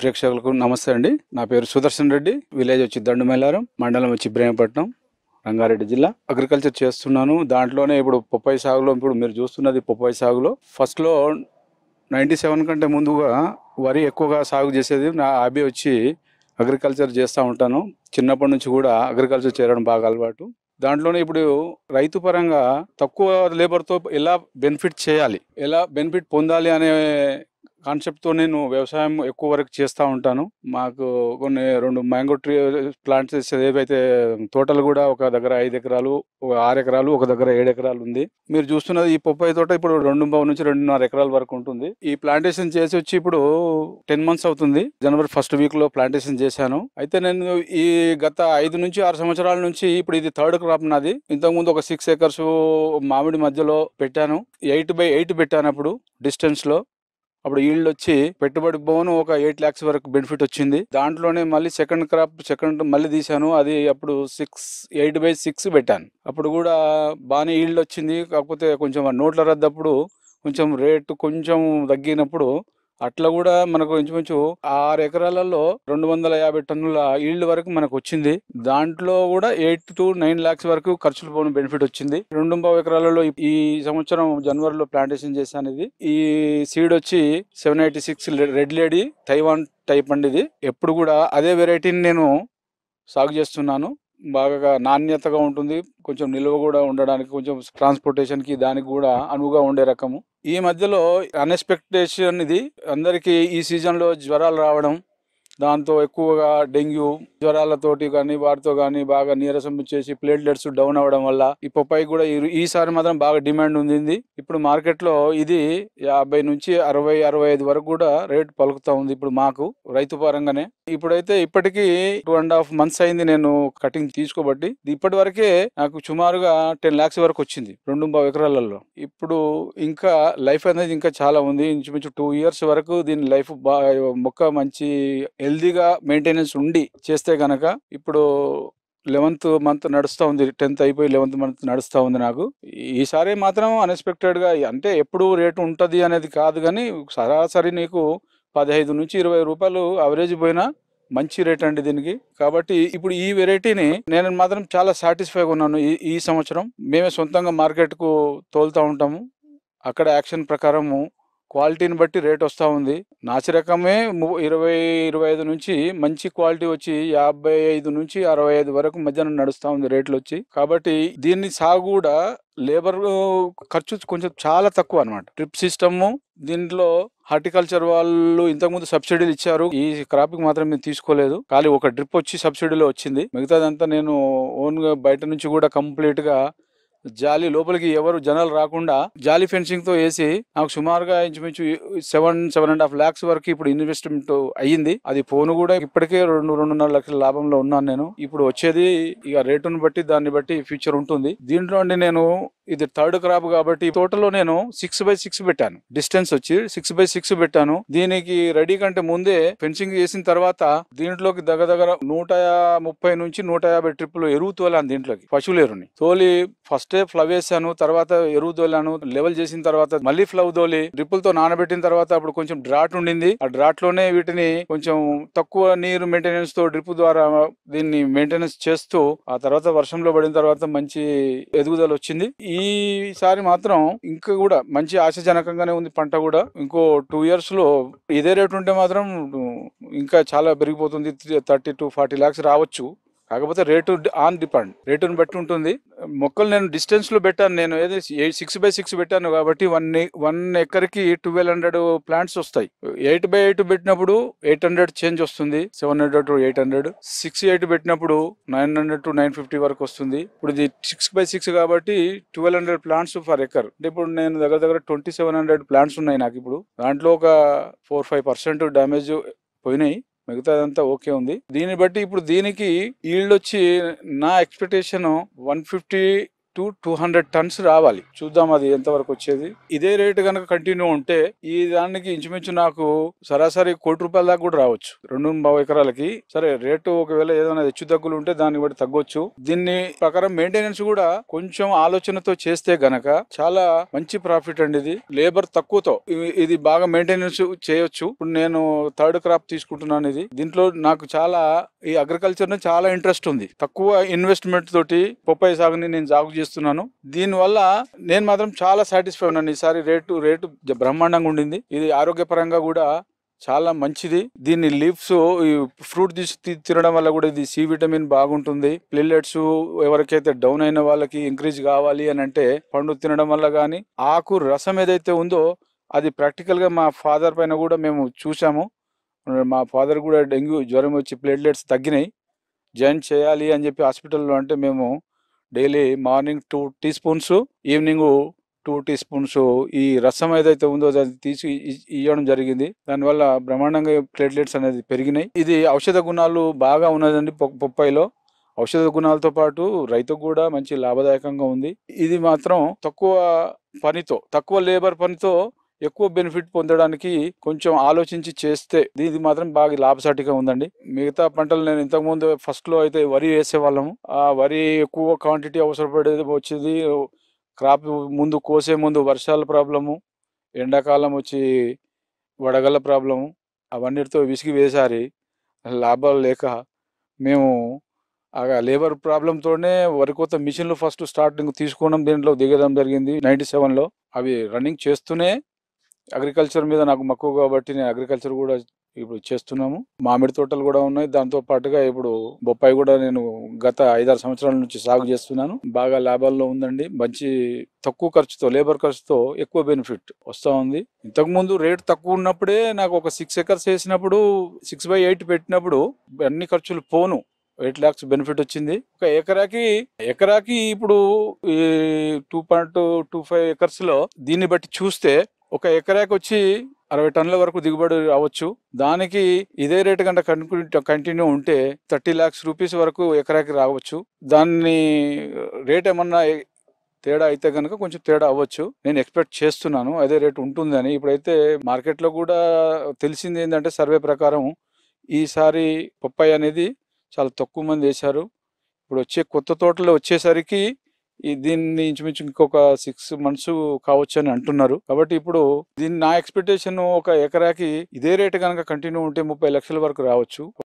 ప్రేక్షకులకు నమస్తే అండి నా పేరు సుదర్శన్ రెడ్డి విలేజ్ వచ్చి దండుమేలారం మండలం వచ్చి బ్రేమపట్నం రంగారెడ్డి జిల్లా అగ్రికల్చర్ చేస్తున్నాను దాంట్లోనే ఇప్పుడు పొప్పాయి సాగులో ఇప్పుడు మీరు చూస్తున్నది పొప్పాయి సాగులో ఫస్ట్లో నైంటీ సెవెన్ కంటే ముందుగా వరి ఎక్కువగా సాగు చేసేది నా హాబీ వచ్చి అగ్రికల్చర్ చేస్తూ ఉంటాను చిన్నప్పటి నుంచి కూడా అగ్రికల్చర్ చేరడం బాగా అలవాటు దాంట్లోనే ఇప్పుడు రైతు పరంగా తక్కువ లేబర్తో ఎలా బెనిఫిట్ చేయాలి ఎలా బెనిఫిట్ పొందాలి అనే కాన్సెప్ట్తో నేను వ్యవసాయం ఎక్కువ వరకు చేస్తూ ఉంటాను మాకు కొన్ని రెండు మ్యాంగో ట్రీ ప్లాంట్స్ ఏవైతే తోటలు కూడా ఒక దగ్గర ఐదు ఎకరాలు ఒక ఆరు ఎకరాలు ఒక దగ్గర ఏడు ఎకరాలు ఉంది మీరు చూస్తున్నది ఈ పొప్పాయి తోట ఇప్పుడు రెండు నుంచి రెండున్నర ఎకరాల వరకు ఉంటుంది ఈ ప్లాంటేషన్ చేసి వచ్చి ఇప్పుడు టెన్ మంత్స్ అవుతుంది జనవరి ఫస్ట్ వీక్ లో ప్లాంటేషన్ చేశాను అయితే నేను ఈ గత ఐదు నుంచి ఆరు సంవత్సరాల నుంచి ఇప్పుడు ఇది థర్డ్ క్రాప్ నాది ఇంతకుముందు ఒక సిక్స్ ఎకర్స్ మామిడి మధ్యలో పెట్టాను ఎయిట్ బై ఎయిట్ పెట్టాను అప్పుడు డిస్టెన్స్ లో అప్పుడు ఈల్డ్ వచ్చి పెట్టుబడి బోను ఒక ఎయిట్ ల్యాక్స్ వరకు బెనిఫిట్ వచ్చింది దాంట్లోనే మళ్ళీ సెకండ్ క్రాప్ సెకండ్ మళ్ళీ తీశాను అది అప్పుడు సిక్స్ ఎయిట్ బై సిక్స్ పెట్టాను అప్పుడు కూడా బాగానే ఈల్డ్ వచ్చింది కాకపోతే కొంచెం నోట్ల రద్దప్పుడు కొంచెం రేటు కొంచెం తగ్గినప్పుడు అట్లా కూడా మనకు ఇంచుమించు ఆరు ఎకరాలలో రెండు వందల యాభై టన్నుల ఈల్డ్ వరకు మనకు వచ్చింది దాంట్లో కూడా ఎయిట్ టు నైన్ లాక్స్ వరకు ఖర్చులు పోను బెనిఫిట్ వచ్చింది రెండు ఎకరాలలో ఈ సంవత్సరం జనవరిలో ప్లాంటేషన్ చేశాను ఈ సీడ్ వచ్చి seven eighty six red lady Taiwan type అండి ఇది ఎప్పుడు కూడా అదే వెరైటీని నేను సాగు చేస్తున్నాను బాగా నాణ్యతగా ఉంటుంది కొంచెం నిల్వ కూడా ఉండడానికి కొంచెం ట్రాన్స్పోర్టేషన్కి దానికి కూడా అనువుగా ఉండే రకము ఈ మధ్యలో అన్ఎక్స్పెక్టేషన్ ఇది అందరికీ ఈ సీజన్లో జ్వరాలు రావడం దాంతో ఎక్కువగా డెంగ్యూ జ్వరాలతోటి కానీ వాటితో కానీ బాగా నీరసం చేసి ప్లేట్లెట్స్ డౌన్ అవ్వడం వల్ల ఈ పప్పాయి కూడా ఈసారి మాత్రం బాగా డిమాండ్ ఉంది ఇప్పుడు మార్కెట్లో ఇది యాభై నుంచి అరవై అరవై ఐదు వరకు కూడా రేట్ పలుకుతా ఉంది ఇప్పుడు మాకు రైతు పరంగానే ఇప్పుడైతే ఇప్పటికీ టూ అండ్ హాఫ్ మంత్స్ అయింది నేను కటింగ్ తీసుకోబట్టి ఇప్పటి వరకే నాకు సుమారుగా టెన్ లాక్స్ వరకు వచ్చింది రెండు ఎకరాలలో ఇప్పుడు ఇంకా లైఫ్ అనేది ఇంకా చాలా ఉంది ఇంచుమించు టూ ఇయర్స్ వరకు దీని లైఫ్ మొక్క మంచి హెల్దీగా మెయింటెనెన్స్ ఉండి చేస్తే కనుక ఇప్పుడు లెవెంత్ మంత్ నడుస్తూ ఉంది టెన్త్ అయిపోయి లెవెంత్ మంత్ నడుస్తూ ఉంది నాకు ఈసారి మాత్రం అన్ఎక్స్పెక్టెడ్గా అంటే ఎప్పుడు రేటు ఉంటుంది అనేది కాదు కానీ సరాసరి నీకు పదహైదు నుంచి ఇరవై రూపాయలు అవరేజ్ పోయినా మంచి రేట్ అండి దీనికి కాబట్టి ఇప్పుడు ఈ వెరైటీని నేను మాత్రం చాలా సాటిస్ఫైగా ఉన్నాను ఈ ఈ సంవత్సరం మేమే సొంతంగా మార్కెట్కు తోలుతూ ఉంటాము అక్కడ యాక్షన్ ప్రకారము క్వాలిటీని బట్టి రేట్ వస్తూ ఉంది నాసి రకమే ఇరవై ఇరవై ఐదు నుంచి మంచి క్వాలిటీ వచ్చి యాభై ఐదు నుంచి అరవై ఐదు వరకు మధ్యాహ్నం నడుస్తూ ఉంది రేట్లు వచ్చి కాబట్టి దీన్ని సాగు కూడా లేబర్ ఖర్చు కొంచెం చాలా తక్కువ అనమాట ట్రిప్ సిస్టము దీంట్లో హార్టికల్చర్ వాళ్ళు ఇంతకుముందు సబ్సిడీలు ఇచ్చారు ఈ క్రాప్ కి మాత్రం మేము తీసుకోలేదు కానీ ఒక డ్రిప్ వచ్చి సబ్సిడీలో వచ్చింది మిగతాదంతా నేను ఓన్గా బయట నుంచి కూడా కంప్లీట్ గా జాలి లోపలికి ఎవరు జనాలు రాకుండా జాలి ఫెన్సింగ్ తో వేసి నాకు సుమారుగా ఇంచుమించు seven seven and half lakhs వరకు ఇప్పుడు ఇన్వెస్ట్మెంట్ అయ్యింది అది ఫోన్ కూడా ఇప్పటికే రెండు రెండున్నర లక్షల లాభంలో ఉన్నాను నేను ఇప్పుడు వచ్చేది ఇక రేటును బట్టి దాన్ని బట్టి ఫ్యూచర్ ఉంటుంది దీంట్లో నేను ఇది థర్డ్ క్రాప్ కాబట్టి తోటలో నేను సిక్స్ బై సిక్స్ పెట్టాను డిస్టెన్స్ వచ్చి సిక్స్ బై సిక్స్ పెట్టాను దీనికి రెడీ కంటే ముందే ఫెన్సింగ్ చేసిన తర్వాత దీంట్లోకి దగ్గర దగ్గర నూట ముప్పై నుంచి నూట యాభై ట్రిప్పులు ఎరువు తోలాను దీంట్లోకి పశువులు ఎరువుని తోలి ఫస్ట్ ఫ్లవ్ వేసాను తర్వాత ఎరువు తోలాను లెవెల్ చేసిన తర్వాత మళ్ళీ ఫ్లవ్ తోలి తో నానబెట్టిన తర్వాత అప్పుడు కొంచెం డ్రాట్ ఉండింది ఆ డ్రాట్ లోనే వీటిని కొంచెం తక్కువ నీరు మెయింటెనెన్స్ తో డ్రిప్ ద్వారా దీన్ని మెయింటెనెన్స్ చేస్తూ ఆ తర్వాత వర్షంలో పడిన తర్వాత మంచి ఎదుగుదల వచ్చింది ఈ ఈసారి మాత్రం ఇంకా కూడా మంచి ఆశాజనకంగానే ఉంది పంట కూడా ఇంకో టూ ఇయర్స్ లో ఇదే రేటు ఉంటే మాత్రం ఇంకా చాలా పెరిగిపోతుంది థర్టీ టు ఫార్టీ లాక్స్ రావచ్చు కాకపోతే రేటు ఆన్ డిపెండ్ రేటును బట్టి ఉంటుంది మొక్కలు నేను డిస్టెన్స్ లో పెట్టాను నేను ఏదైతే సిక్స్ బై సిక్స్ పెట్టాను కాబట్టి వన్ వన్ కి ట్వెల్వ్ హండ్రెడ్ ప్లాంట్స్ వస్తాయి ఎయిట్ బై ఎయిట్ పెట్టినప్పుడు ఎయిట్ హండ్రెడ్ చేంజ్ వస్తుంది seven hundred to eight hundred six eight పెట్టినప్పుడు nine hundred to nine fifty వరకు వస్తుంది ఇప్పుడు ఇది సిక్స్ బై సిక్స్ కాబట్టి twelve hundred plants for acre అంటే ఇప్పుడు నేను దగ్గర దగ్గర ట్వంటీ సెవెన్ హండ్రెడ్ ప్లాంట్స్ ఉన్నాయి నాకు ఇప్పుడు దాంట్లో ఒక ఫోర్ ఫైవ్ పర్సెంట్ డ్యామేజ్ పోయినాయి మిగతాదంతా ఓకే ఉంది దీన్ని బట్టి ఇప్పుడు దీనికి ఈల్డ్ వచ్చి నా expectation one fifty to two hundred tons రావాలి చూద్దాం అది ఎంతవరకు వచ్చేది ఇదే రేటు కనుక కంటిన్యూ ఉంటే ఈ దానికి ఇంచుమించు నాకు సరాసరి కోటి రూపాయల దాకా కూడా రావచ్చు రెండు ఎకరాలకి సరే రేటు ఒకవేళ ఏదైనా హెచ్చు తగ్గులు ఉంటే దాన్ని బట్టి తగ్గొచ్చు దీన్ని ప్రకారం మెయింటెనెన్స్ కూడా కొంచెం ఆలోచనతో చేస్తే గనక చాలా మంచి ప్రాఫిట్ అండి ఇది లేబర్ తక్కువతో ఇది బాగా మెయింటెనెన్స్ చేయొచ్చు ఇప్పుడు నేను థర్డ్ క్రాప్ తీసుకుంటున్నాను ఇది దీంట్లో నాకు చాలా ఈ అగ్రికల్చర్ చాలా ఇంట్రెస్ట్ ఉంది తక్కువ ఇన్వెస్ట్మెంట్ తోటి పొప్పాయి సాగుని నేను సాగు చేస్తాను చేస్తున్నాను దీనివల్ల నేను మాత్రం చాలా సాటిస్ఫై ఉన్నాను ఈసారి రేటు రేటు బ్రహ్మాండంగా ఉండింది ఇది ఆరోగ్యపరంగా కూడా చాలా మంచిది దీన్ని లీవ్స్ ఈ ఫ్రూట్ తీసి తినడం వల్ల కూడా ఇది సి విటమిన్ బాగుంటుంది ప్లేలెట్స్ ఎవరికైతే డౌన్ అయిన వాళ్ళకి ఇంక్రీజ్ కావాలి అని అంటే పండు తినడం వల్ల కానీ ఆకు రసం ఏదైతే ఉందో అది ప్రాక్టికల్గా మా ఫాదర్ పైన కూడా మేము చూసాము మా ఫాదర్ కూడా డెంగ్యూ జ్వరం వచ్చి ప్లేట్లెట్స్ తగ్గినాయి జాయిన్ చేయాలి అని చెప్పి హాస్పిటల్లో అంటే మేము daily morning two teaspoons evening two teaspoons ఈ రసం ఏదైతే ఉందో అది తీసి ఇవ్వడం జరిగింది దానివల్ల బ్రహ్మాండంగా ప్లేట్లెట్స్ అనేది పెరిగినాయి ఇది ఔషధ గుణాలు బాగా ఉన్నదండి బొప్పాయిలో ఔషధ గుణాలతో పాటు రైతుకు కూడా మంచి లాభదాయకంగా ఉంది ఇది మాత్రం తక్కువ పనితో తక్కువ లేబర్ పనితో ఎక్కువ బెనిఫిట్ పొందడానికి కొంచెం ఆలోచించి చేస్తే ఇది మాత్రం బాగా లాభసాటిగా ఉందండి మిగతా పంటలు నేను ఇంతకుముందు ఫస్ట్లో అయితే వరి వేసేవాళ్ళము ఆ వరి ఎక్కువ క్వాంటిటీ అవసరపడేది వచ్చేది క్రాప్ ముందు కోసే ముందు వర్షాల ప్రాబ్లము ఎండాకాలం వచ్చి వడగల ప్రాబ్లము అవన్నీతో విసిగి వేసారి లాభాలు లేక మేము ఆ లేబర్ ప్రాబ్లంతోనే వరి కొత్త మిషన్లు ఫస్ట్ స్టార్టింగ్ తీసుకోవడం దీంట్లో దిగడం జరిగింది నైంటీ సెవెన్లో అవి రన్నింగ్ చేస్తూనే అగ్రికల్చర్ మీద నాకు మక్కువ కాబట్టి నేను అగ్రికల్చర్ కూడా ఇప్పుడు చేస్తున్నాము మామిడి తోటలు కూడా ఉన్నాయి దాంతో పాటుగా ఇప్పుడు బొప్పాయి కూడా నేను గత ఐదారు సంవత్సరాల నుంచి సాగు చేస్తున్నాను బాగా లాభాల్లో ఉందండి మంచి తక్కువ ఖర్చుతో లేబర్ ఖర్చుతో ఎక్కువ బెనిఫిట్ వస్తూ ఉంది ఇంతకుముందు రేట్ తక్కువ ఉన్నప్పుడే నాకు ఒక సిక్స్ ఎకర్స్ వేసినప్పుడు సిక్స్ బై ఎయిట్ పెట్టినప్పుడు అన్ని ఖర్చులు పోను ఎయిట్ ల్యాక్స్ బెనిఫిట్ వచ్చింది ఒక ఎకరాకి ఎకరాకి ఇప్పుడు ఈ two point two five acres లో దీన్ని బట్టి చూస్తే ఒక ఎకరాకి వచ్చి అరవై టన్నుల వరకు దిగుబడి రావచ్చు దానికి ఇదే రేటు కంటే కంటిన్యూ ఉంటే థర్టీ ల్యాక్స్ రూపీస్ వరకు ఎకరాకి రావచ్చు దాన్ని రేట్ ఏమన్నా తేడా అయితే కనుక కొంచెం తేడా అవ్వచ్చు నేను ఎక్స్పెక్ట్ చేస్తున్నాను అదే రేటు ఉంటుందని ఇప్పుడైతే మార్కెట్లో కూడా తెలిసింది ఏంటంటే సర్వే ప్రకారం ఈసారి పప్పాయి అనేది చాలా తక్కువ మంది వేశారు ఇప్పుడు వచ్చే కొత్త తోటలు వచ్చేసరికి దీన్ని ఇంచుమించు ఇంకొక సిక్స్ మంత్స్ కావచ్చు అని అంటున్నారు కాబట్టి ఇప్పుడు దీని నా ఎక్స్పెక్టేషన్ ఒక ఎకరాకి ఇదే రేటు కనుక కంటిన్యూ ఉంటే ముప్పై లక్షల వరకు రావచ్చు